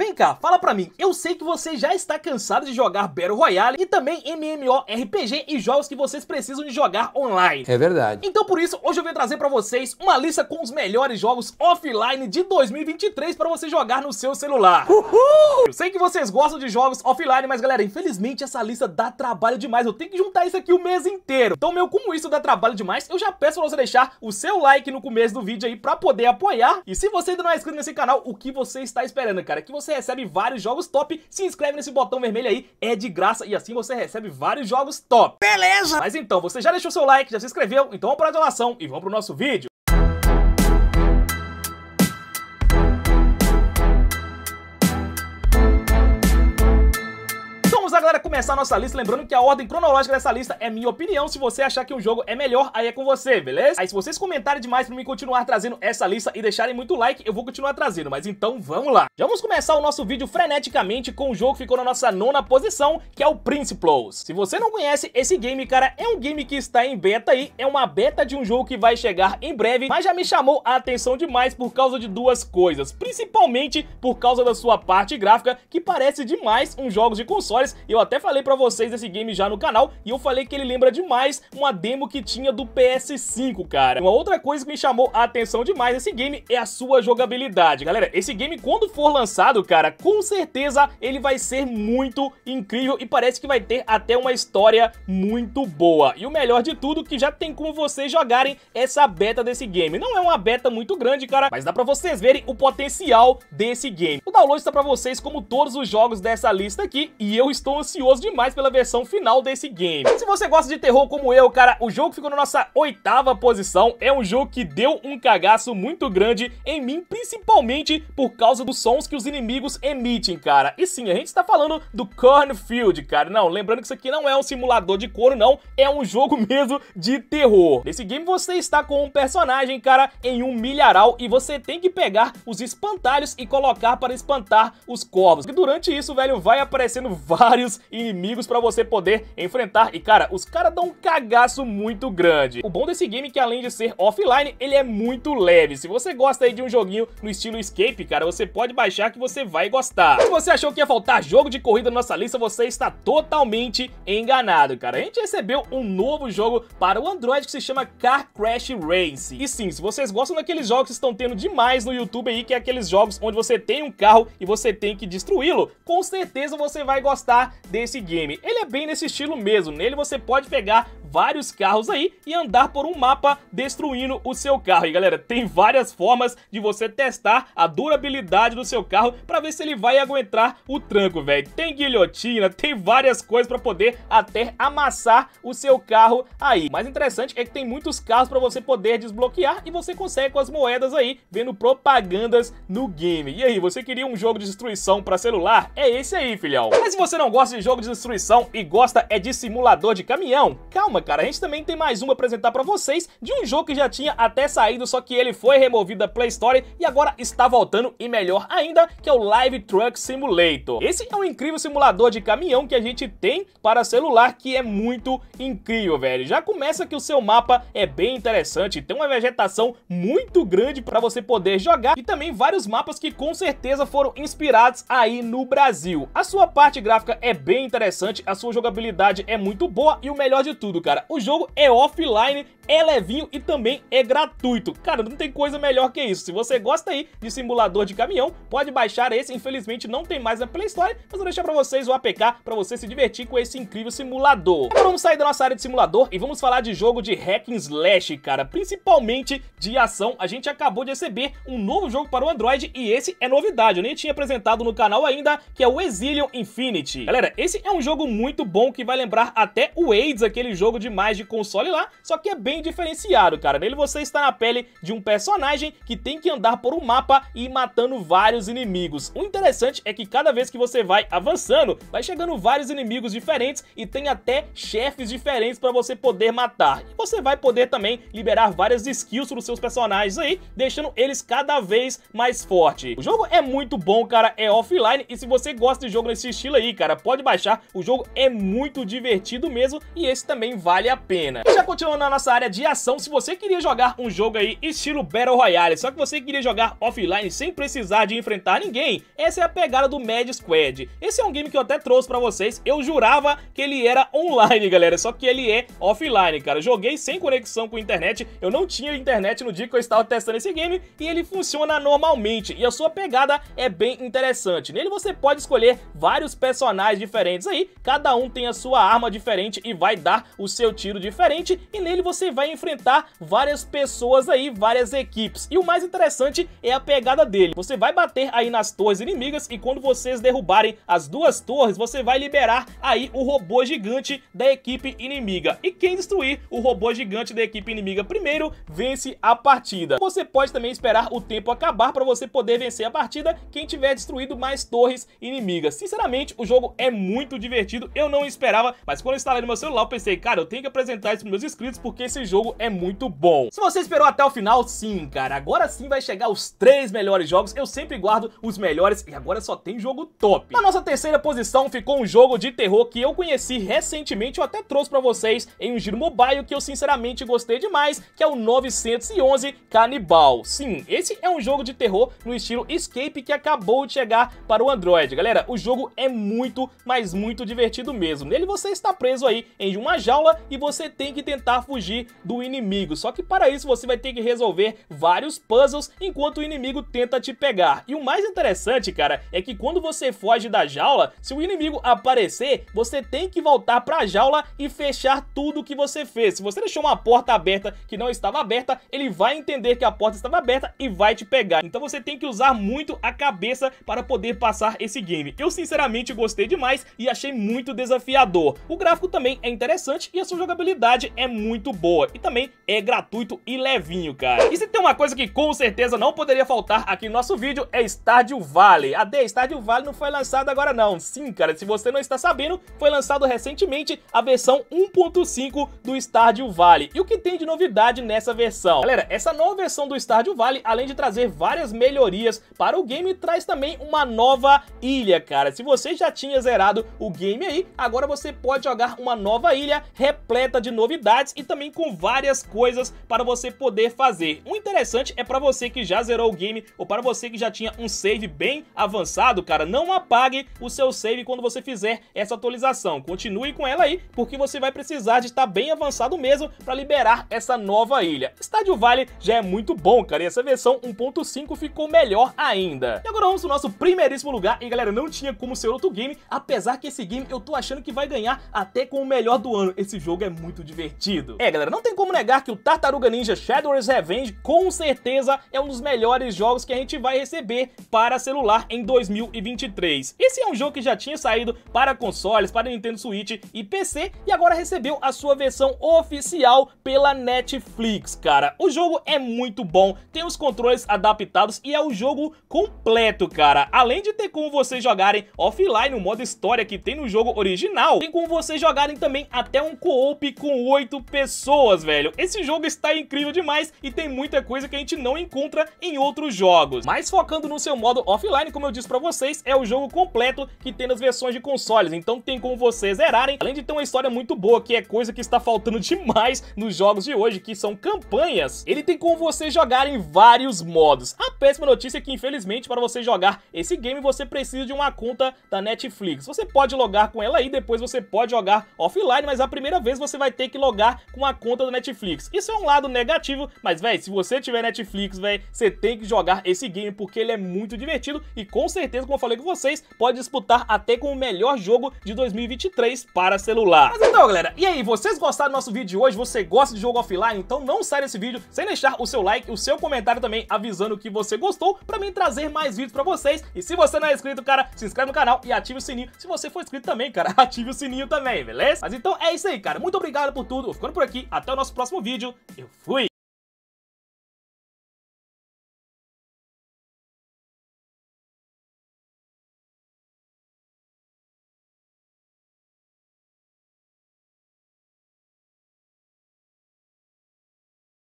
Vem cá, fala pra mim, eu sei que você já está cansado de jogar Battle Royale e também MMORPG e jogos que vocês precisam de jogar online. É verdade. Então por isso, hoje eu venho trazer pra vocês uma lista com os melhores jogos offline de 2023 pra você jogar no seu celular. Uhul! Eu sei que vocês gostam de jogos offline, mas galera, infelizmente essa lista dá trabalho demais, eu tenho que juntar isso aqui o mês inteiro. Então meu, como isso dá trabalho demais, eu já peço pra você deixar o seu like no começo do vídeo aí pra poder apoiar. E se você ainda não é inscrito nesse canal, o que você está esperando, cara? Que você você recebe vários jogos top. Se inscreve nesse botão vermelho aí, é de graça e assim você recebe vários jogos top. Beleza! Mas então, você já deixou seu like, já se inscreveu? Então vamos pra donação e vamos pro nosso vídeo. galera começar a nossa lista, lembrando que a ordem cronológica dessa lista é minha opinião. Se você achar que um jogo é melhor, aí é com você, beleza? Aí se vocês comentarem demais pra mim continuar trazendo essa lista e deixarem muito like, eu vou continuar trazendo. Mas então vamos lá. Já vamos começar o nosso vídeo freneticamente com o um jogo que ficou na nossa nona posição, que é o Principles. Se você não conhece esse game, cara, é um game que está em beta aí, é uma beta de um jogo que vai chegar em breve, mas já me chamou a atenção demais por causa de duas coisas, principalmente por causa da sua parte gráfica, que parece demais um jogos de consoles, eu eu até falei pra vocês desse game já no canal e eu falei que ele lembra demais uma demo que tinha do PS5, cara. Uma outra coisa que me chamou a atenção demais desse game é a sua jogabilidade. Galera, esse game quando for lançado, cara, com certeza ele vai ser muito incrível e parece que vai ter até uma história muito boa. E o melhor de tudo que já tem como vocês jogarem essa beta desse game. Não é uma beta muito grande, cara, mas dá pra vocês verem o potencial desse game. O download está pra vocês como todos os jogos dessa lista aqui e eu estou ansioso ansioso demais pela versão final desse game. Se você gosta de terror como eu, cara, o jogo ficou na nossa oitava posição. É um jogo que deu um cagaço muito grande em mim, principalmente por causa dos sons que os inimigos emitem, cara. E sim, a gente está falando do Cornfield, cara. Não, lembrando que isso aqui não é um simulador de couro, não. É um jogo mesmo de terror. Nesse game você está com um personagem, cara, em um milharal e você tem que pegar os espantalhos e colocar para espantar os corvos. E durante isso, velho, vai aparecendo vários inimigos pra você poder enfrentar. E, cara, os caras dão um cagaço muito grande. O bom desse game é que, além de ser offline, ele é muito leve. Se você gosta aí de um joguinho no estilo escape, cara, você pode baixar que você vai gostar. Se você achou que ia faltar jogo de corrida na nossa lista, você está totalmente enganado, cara. A gente recebeu um novo jogo para o Android que se chama Car Crash Race. E sim, se vocês gostam daqueles jogos que estão tendo demais no YouTube aí, que é aqueles jogos onde você tem um carro e você tem que destruí-lo, com certeza você vai gostar desse game. Ele é bem nesse estilo mesmo, nele você pode pegar vários carros aí e andar por um mapa destruindo o seu carro. E galera, tem várias formas de você testar a durabilidade do seu carro para ver se ele vai aguentar o tranco, velho. Tem guilhotina, tem várias coisas para poder até amassar o seu carro aí. O mais interessante é que tem muitos carros para você poder desbloquear e você consegue com as moedas aí, vendo propagandas no game. E aí, você queria um jogo de destruição para celular? É esse aí, filhão. Mas se você não gosta de jogo de destruição e gosta é de simulador de caminhão, calma cara, a gente também tem mais uma apresentar pra vocês de um jogo que já tinha até saído, só que ele foi removido da Play Store e agora está voltando e melhor ainda, que é o Live Truck Simulator. Esse é um incrível simulador de caminhão que a gente tem para celular que é muito incrível, velho. Já começa que o seu mapa é bem interessante, tem uma vegetação muito grande para você poder jogar e também vários mapas que com certeza foram inspirados aí no Brasil. A sua parte gráfica é bem interessante, a sua jogabilidade é muito boa e o melhor de tudo, cara, cara. O jogo é offline, é levinho e também é gratuito. Cara, não tem coisa melhor que isso. Se você gosta aí de simulador de caminhão, pode baixar esse. Infelizmente não tem mais na Play Store, mas vou deixar pra vocês o APK pra você se divertir com esse incrível simulador. Agora vamos sair da nossa área de simulador e vamos falar de jogo de hack and slash, cara. Principalmente de ação. A gente acabou de receber um novo jogo para o Android e esse é novidade. Eu nem tinha apresentado no canal ainda, que é o Exilion Infinity. Galera, esse é um jogo muito bom que vai lembrar até o AIDS, aquele jogo demais de console lá, só que é bem diferenciado, cara. Nele você está na pele de um personagem que tem que andar por um mapa e ir matando vários inimigos. O interessante é que cada vez que você vai avançando, vai chegando vários inimigos diferentes e tem até chefes diferentes para você poder matar. E você vai poder também liberar várias skills para os seus personagens aí, deixando eles cada vez mais forte. O jogo é muito bom, cara, é offline e se você gosta de jogo nesse estilo aí, cara, pode baixar. O jogo é muito divertido mesmo e esse também vai vale a pena. E já continuando na nossa área de ação, se você queria jogar um jogo aí estilo Battle Royale, só que você queria jogar offline sem precisar de enfrentar ninguém, essa é a pegada do Mad Squad. Esse é um game que eu até trouxe pra vocês, eu jurava que ele era online, galera, só que ele é offline, cara. Joguei sem conexão com internet, eu não tinha internet no dia que eu estava testando esse game e ele funciona normalmente e a sua pegada é bem interessante. Nele você pode escolher vários personagens diferentes aí, cada um tem a sua arma diferente e vai dar o seu seu tiro diferente e nele você vai enfrentar várias pessoas aí, várias equipes. E o mais interessante é a pegada dele. Você vai bater aí nas torres inimigas e quando vocês derrubarem as duas torres, você vai liberar aí o robô gigante da equipe inimiga. E quem destruir o robô gigante da equipe inimiga primeiro, vence a partida. Você pode também esperar o tempo acabar para você poder vencer a partida quem tiver destruído mais torres inimigas. Sinceramente, o jogo é muito divertido, eu não esperava, mas quando eu instalei no meu celular, eu pensei, cara, cara, eu tenho que apresentar isso pros meus inscritos porque esse jogo é muito bom. Se você esperou até o final, sim, cara, agora sim vai chegar os três melhores jogos, eu sempre guardo os melhores e agora só tem jogo top. Na nossa terceira posição ficou um jogo de terror que eu conheci recentemente, eu até trouxe pra vocês em um giro mobile que eu sinceramente gostei demais, que é o 911 Canibal. Sim, esse é um jogo de terror no estilo Escape que acabou de chegar para o Android. Galera, o jogo é muito, mas muito divertido mesmo. Nele você está preso aí em uma jaula e você tem que tentar fugir do inimigo. Só que para isso você vai ter que resolver vários puzzles enquanto o inimigo tenta te pegar. E o mais interessante, cara, é que quando você foge da jaula, se o inimigo aparecer, você tem que voltar para a jaula e fechar tudo que você fez. Se você deixou uma porta aberta que não estava aberta, ele vai entender que a porta estava aberta e vai te pegar. Então você tem que usar muito a cabeça para poder passar esse game. Eu sinceramente gostei demais e achei muito desafiador. O gráfico também é interessante e a sua jogabilidade é muito boa. E também é gratuito e levinho, cara. E se tem uma coisa que com certeza não poderia faltar aqui no nosso vídeo, é Stardew Valley. A D, Stardew Valley não foi lançada agora não. Sim, cara, se você não está sabendo, foi lançado recentemente a versão 1.5 do Stardew Valley. E o que tem de novidade nessa versão? Galera, essa nova versão do Stardew Valley, além de trazer várias melhorias para o game, traz também uma nova ilha, cara. Se você já tinha zerado o game aí, agora você pode jogar uma nova ilha repleta de novidades e também com várias coisas para você poder fazer. O interessante é para você que já zerou o game ou para você que já tinha um save bem avançado, cara, não apague o seu save quando você fizer essa atualização. Continue com ela aí, porque você vai precisar de estar tá bem avançado mesmo para liberar essa nova ilha. Estádio Vale já é muito bom, cara, e essa versão 1.5 ficou melhor ainda. E agora vamos pro nosso primeiríssimo lugar, e galera, não tinha como ser outro game, apesar que esse game eu tô achando que vai ganhar até com o melhor do ano. Esse jogo é muito divertido. É, galera, não tem como negar que o Tartaruga Ninja Shadow's Revenge com certeza é um dos melhores jogos que a gente vai receber para celular em 2023. Esse é um jogo que já tinha saído para consoles, para Nintendo Switch e PC e agora recebeu a sua versão oficial pela Netflix, cara. O jogo é muito bom, tem os controles adaptados e é o jogo completo, cara. Além de ter como vocês jogarem offline, o modo história que tem no jogo original, tem como vocês jogarem também até um co-op com 8 pessoas, velho. Esse jogo está incrível demais e tem muita coisa que a gente não encontra em outros jogos. Mas focando no seu modo offline, como eu disse pra vocês, é o jogo completo que tem nas versões de consoles, então tem como vocês zerarem, além de ter uma história muito boa, que é coisa que está faltando demais nos jogos de hoje, que são campanhas. Ele tem como vocês jogarem vários modos. A péssima notícia é que, infelizmente, para você jogar esse game, você precisa de uma conta da Netflix. Você pode logar com ela aí, depois você pode jogar offline, mas a primeira vez você vai ter que logar com a conta da Netflix. Isso é um lado negativo, mas, velho, se você tiver Netflix, velho, você tem que jogar esse game porque ele é muito divertido e com certeza, como eu falei com vocês, pode disputar até com o melhor jogo de 2023 para celular. Mas então, galera, e aí, vocês gostaram do nosso vídeo de hoje? Você gosta de jogo offline? Então não sai desse vídeo sem deixar o seu like, o seu comentário também avisando que você gostou para mim trazer mais vídeos para vocês. E se você não é inscrito, cara, se inscreve no canal e ative o sininho. Se você for inscrito também, cara, ative o sininho também, beleza? Mas então é isso aí, cara cara. Muito obrigado por tudo. Vou ficando por aqui. Até o nosso próximo vídeo. Eu fui!